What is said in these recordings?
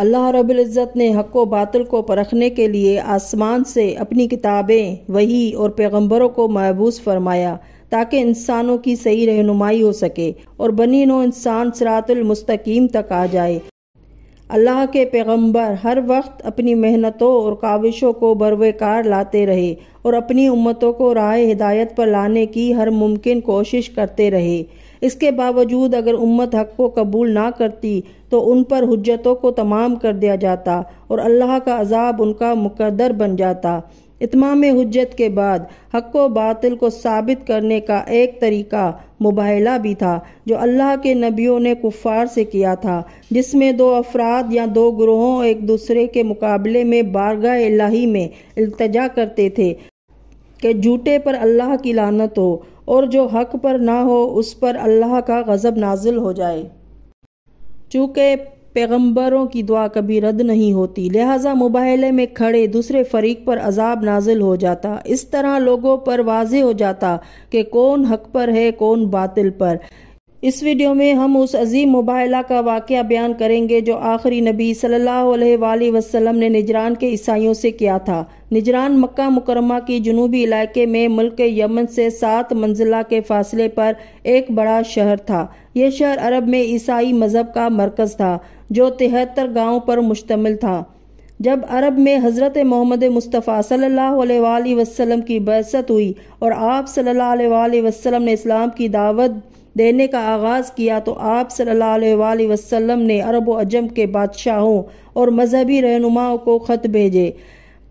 अल्लाह रबुल्ज़त ने हक व को परखने के लिए आसमान से अपनी किताबें वही और पैगम्बरों को महबूस फरमाया ताकि इंसानों की सही रहनुमाई हो सके और बनी नो इंसान सरातुलमस्तकीम तक आ जाए अल्लाह के पैगम्बर हर वक्त अपनी मेहनतों और काविशों को बरवेकार लाते रहे और अपनी उम्मतों को राय हिदायत पर लाने की हर मुमकिन कोशिश करते रहे इसके बावजूद अगर उम्मत हक को कबूल ना करती तो उन पर हजतों को तमाम कर दिया जाता और अल्लाह का अजाब उनका मुकदर बन जाता इतमाम हजत के बाद हक व बातिल को साबित करने का एक तरीका मुबाहला भी था जो अल्लाह के नबियों ने कुफ़ार से किया था जिसमें दो अफराद या दो ग्रोहों एक दूसरे के मुकाबले में बारगाह इलाही में अल्तजा करते थे कि झूठे पर अल्लाह की लानत हो और जो हक पर ना हो उस पर अल्लाह का गज़ब नाजिल हो जाए चूँकि पैगम्बरों की दुआ कभी रद्द नहीं होती लिहाजा मुबाहले में खड़े दूसरे फरीक पर अजाब नाजिल हो जाता इस तरह लोगों पर वाज हो जाता कि कौन हक पर है कौन बातिल पर इस वीडियो में हम उस अजीम मुबाहला का वाक़ बयान करेंगे जो आखिरी नबी सल्लल्लाहु अलैहि वसल्लम ने निजरान के ईसाइयों से किया था निजरान मक्का मुकरमा की जनूबी इलाके में मुल्क यमन से सात मंजिला के फासले पर एक बड़ा शहर था यह शहर अरब में ईसाई मज़हब का मरकज़ था जो तिहत्तर गाँव पर मुश्तमिल था जब अरब में हज़रत मोहम्मद मुस्तफ़ा सल्ला वसलम की बहसत हुई और आप सल्ला वसलम ने इस्लाम की दावत देने का आगाज़ किया तो आप सल्ला वसलम ने अरब अजम के बादशाहों और मजहबी रहनुमाओं को ख़त भेजे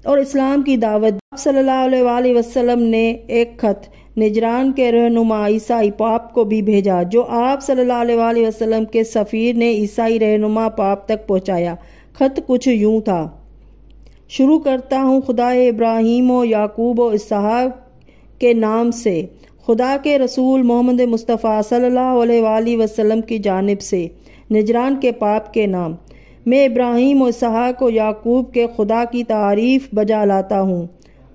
और इस्लाम की दावत आप सल्ला अलैहि ने एक ख़त निजरान के रहनुमा ईसाई पाप को भी भेजा जो आप सल्ला अलैहि के सफ़ीर ने ईसाई रहनुमा पाप तक पहुँचाया खत कुछ यूं था शुरू करता हूँ खुदा इब्राहिम व याकूब व इसहाक के नाम से खुदा के रसूल मोहम्मद मुस्तफ़ा सल्लल्लाहु अलैहि वसल्लम की जानब से निजरान के पाप के नाम मैं इब्राहिम और इसहाक और याकूब के खुदा की तारीफ बजा लाता हूँ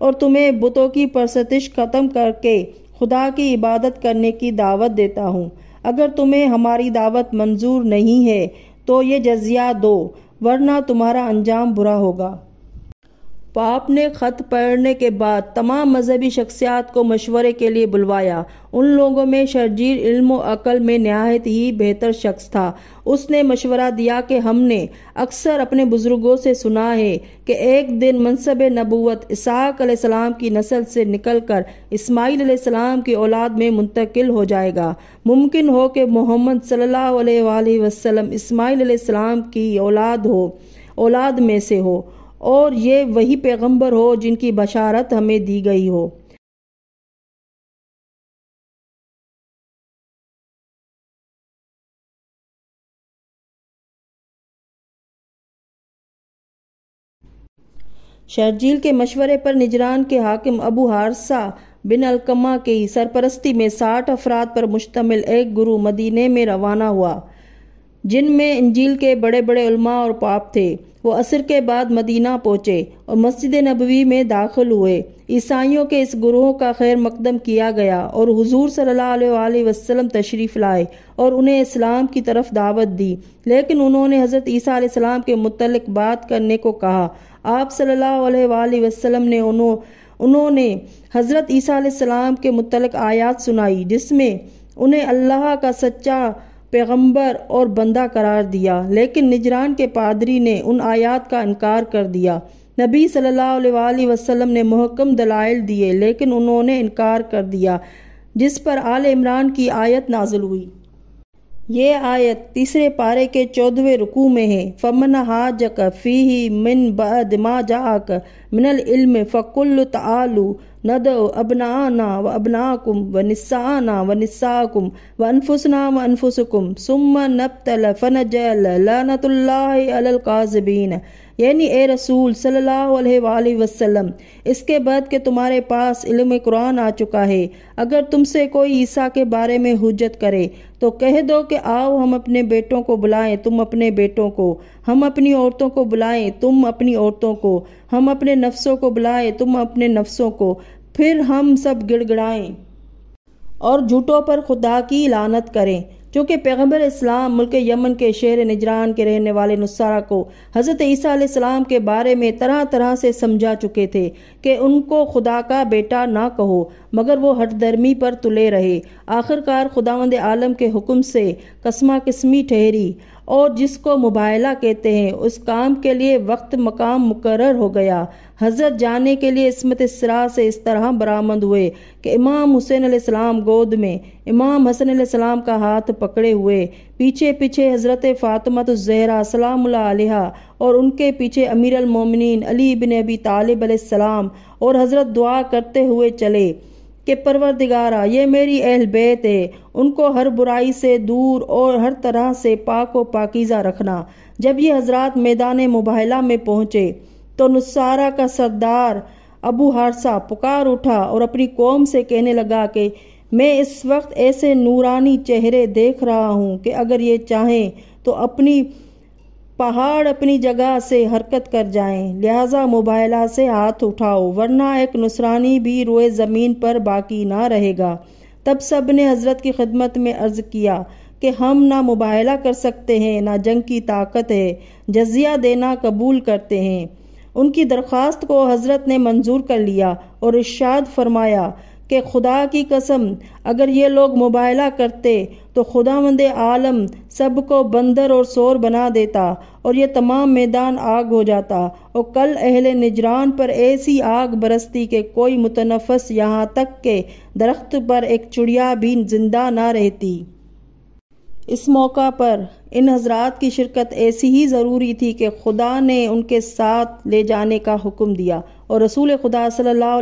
और तुम्हें बुतों की परसतिश ख़त्म करके खुदा की इबादत करने की दावत देता हूँ अगर तुम्हें हमारी दावत मंजूर नहीं है तो ये जजिया दो वरना तुम्हारा अंजाम बुरा होगा पाप ने ख़त पढ़ने के बाद तमाम मजहबी शख्सियात को मशवरे के लिए बुलवाया उन लोगों में शर्जील इल्म अकल में नहायत ही बेहतर शख्स था उसने मशवरा दिया कि हमने अक्सर अपने बुज़ुर्गों से सुना है कि एक दिन मनसब नबूत इसहाक की नस्ल से निकल कर इसमाईल सलाम की औलाद में मुंतकिल हो जाएगा मुमकिन हो कि मोहम्मद सल्ला वसलम इसमाईल की औलाद हो औलाद में से हो और ये वही पैगंबर हो जिनकी बशारत हमें दी गई हो शर्जील के मशवरे पर निजरान के हाकिम अबू हारसा बिन अलकमा की सरपरस्ती में साठ अफराद पर मुश्तमिल एक गुरु मदीने में रवाना हुआ जिनमें इंजील के बड़े बड़े उलमा और पाप थे वो असर के बाद मदीना पहुँचे और मस्जिद नबवी में दाखिल हुए ईसाइयों के इस गुरोह का खैर मकदम किया गया और हुजूर सल्लल्लाहु अलैहि वसल्लम तशरीफ़ लाए और उन्हें इस्लाम की तरफ दावत दी लेकिन उन्होंने हज़रत ईसा सलाम के मुतलक बात करने को कहा आप सल्लल्लाहु अलैहि वसल्लम ने उन्होंने हज़रत ईसा सलाम के मुतलक आयात सुनाई जिसमें उन्हें अल्लाह का सच्चा पैगंबर और बंदा करार दिया लेकिन निजरान के पादरी ने उन आयात का इनकार कर दिया नबी सल्लल्लाहु अलैहि वसल्लम ने महकम दलाइल दिए लेकिन उन्होंने इनकार कर दिया जिस पर आल इमरान की आयत नाजिल हुई ये आयत तीसरे पारे के चौदहवें रुकू में है फमन हाजक फ़ी मिन बद मा जाक मिनल इल्म फ़कुल तलु नद अबनाना व अबनाकुम व निस्साना व निस्साकुम व अनफुसना व अनफुसकुम सुम तल फ़न जल लानतुल्लाह अलल काजबीन यानी ए रसूल सल्लल्लाहु अलैहि वसल्लम इसके बाद कि तुम्हारे पास इल्म कुरान आ चुका है अगर तुमसे कोई ईसा के बारे में हुजत करे तो कह दो कि आओ हम अपने बेटों को बुलाएं तुम अपने बेटों को हम अपनी औरतों को बुलाएं तुम अपनी औरतों को हम अपने नफ्सों को बुलाएं तुम अपने नफ्सों को फिर हम सब गिड़गड़ाएं और झूठों पर खुदा की लानत करें चूँकि पैगम्बर इस्लाम मुल्क यमन के शहर निजरान के रहने वाले नुसारा को हज़रत ईसा के बारे में तरह तरह से समझा चुके थे कि उनको खुदा का बेटा ना कहो मगर वो हटदर्मी पर तुले रहे आखिरकार खुदावंद आलम के हुक्म से कस्मा किस्मी ठहरी और जिसको मुबाहला कहते हैं उस काम के लिए वक्त मकाम मुकर हो गया हजरत जाने के लिए इसमत इसरा से इस तरह बरामद हुए कि इमाम हुसैन अलैहिस्सलाम गोद में इमाम हसन अलैहिस्सलाम का हाथ पकड़े हुए पीछे पीछे हज़रत फ़ातमत तो ज़हरा सलामिहा और उनके पीछे अमीर अमीरमिन अली बिन अबी तालब और हज़रत दुआ करते हुए चले कि परवरदिगारा ये मेरी अहल बेत है उनको हर बुराई से दूर और हर तरह से पाक व पाकिज़ा रखना जब ये हजरात मैदान मुबाहला में पहुँचे तो नुसारा का सरदार अबू हारसा पुकार उठा और अपनी कौम से कहने लगा कि मैं इस वक्त ऐसे नूरानी चेहरे देख रहा हूँ कि अगर ये चाहें तो अपनी पहाड़ अपनी जगह से हरकत कर जाएं लिहाजा मोबाइला से हाथ उठाओ वरना एक नुसरानी भी रोए ज़मीन पर बाकी ना रहेगा तब सब ने हज़रत की खिदमत में अर्ज़ किया कि हम ना मुबाहला कर सकते हैं ना जंग की ताकत है जजिया देना कबूल करते हैं उनकी दरख्वास्त को हज़रत ने मंजूर कर लिया और इर्शाद फरमाया कि खुदा की कसम अगर ये लोग मुबाइला करते तो खुदा मंद आलम सब को बंदर और शोर बना देता और ये तमाम मैदान आग हो जाता और कल अहल निजरान पर ऐसी आग बरसती कि कोई मुतनफस यहाँ तक के दरख्त पर एक चिड़िया भी जिंदा ना रहती इस मौका पर इन हजरात की शिरकत ऐसी ही ज़रूरी थी कि खुदा ने उनके साथ ले जाने का हुक्म दिया और रसूल खुदा सल्ला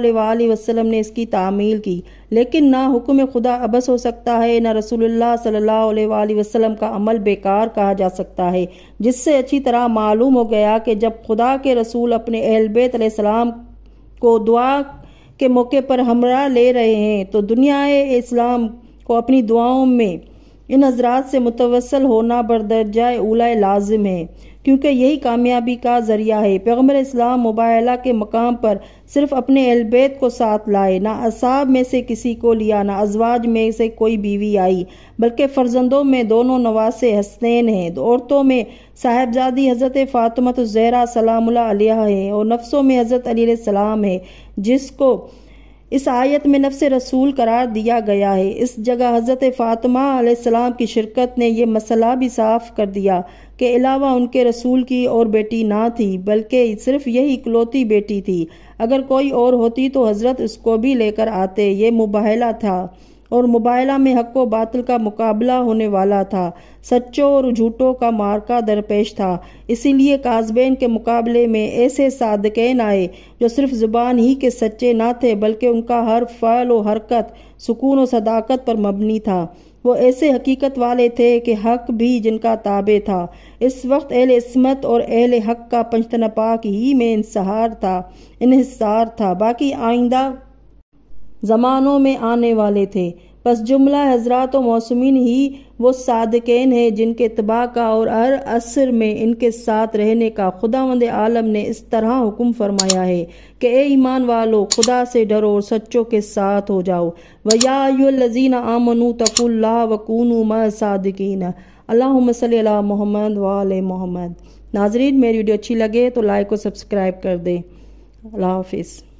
वसलम ने इसकी तामील की लेकिन ना हुक्म खुदा अबस हो सकता है ना रसूलुल्लाह सल्लल्लाहु अलैहि वसल्लम का अमल बेकार कहा जा सकता है जिससे अच्छी तरह मालूम हो गया कि जब खुदा के रसूल अपने अहलबेतम को दुआ के मौके पर हमरा ले रहे हैं तो दुनिया इस्लाम को अपनी दुआओं में इन हजरात से मुतवसल होना बरदर्जा उलाए लाजिम है क्योंकि यही कामयाबी का जरिया है पैगम्बर इस्लाम मुबाला के मकाम पर सिर्फ अपने एलबैत को साथ लाए ना असाब में से किसी को लिया ना अजवाज में से कोई बीवी आई बल्कि फर्जंदों में दोनों नवासे हसनैन हैं तो औरतों में साहेबजादी हज़रत फ़ातमत जहरा सलाम है और नफ्सों में हज़रत अली सलाम है जिसको इस आयत में नफ़ रसूल करार दिया गया है इस जगह हज़रत फातमा सलाम की शिरकत ने यह मसला भी साफ कर दिया के अलावा उनके रसूल की और बेटी ना थी बल्कि सिर्फ यही इकलौती बेटी थी अगर कोई और होती तो हज़रत उसको भी लेकर आते ये मुबाहला था और मुबाइला में हक व बातिल का मुकाबला होने वाला था सच्चों और झूठों का मार्का दरपेश था इसीलिए काजबेन के मुकाबले में ऐसे सादकैन आए जो सिर्फ ज़ुबान ही के सच्चे ना थे बल्कि उनका हर फ़ल और हरकत सुकून और सदाकत पर मबनी था वो ऐसे हकीकत वाले थे कि हक भी जिनका ताबे था इस वक्त अहल इसमत और अहल हक का पंचतन पाक ही में इंसहार था इनसार था बाकी आइंदा ज़मानों में आने वाले थे बस जुमला हजरात मौसमिन ही वो सादकैन हैं जिनके तबाह का और हर असर में इनके साथ रहने का खुदा वंद आलम ने इस तरह हुक्म फरमाया है कि ए ईमान वालो खुदा से डरो और सच्चों के साथ हो जाओ व वयाजीना आमनु तकुल्ला वकून मसादकिन अल्लाह सल मोहम्मद वाल मोहम्मद नाजरीन मेरी वीडियो अच्छी लगे तो लाइक और सब्सक्राइब कर दें अल्लाह हाफिज़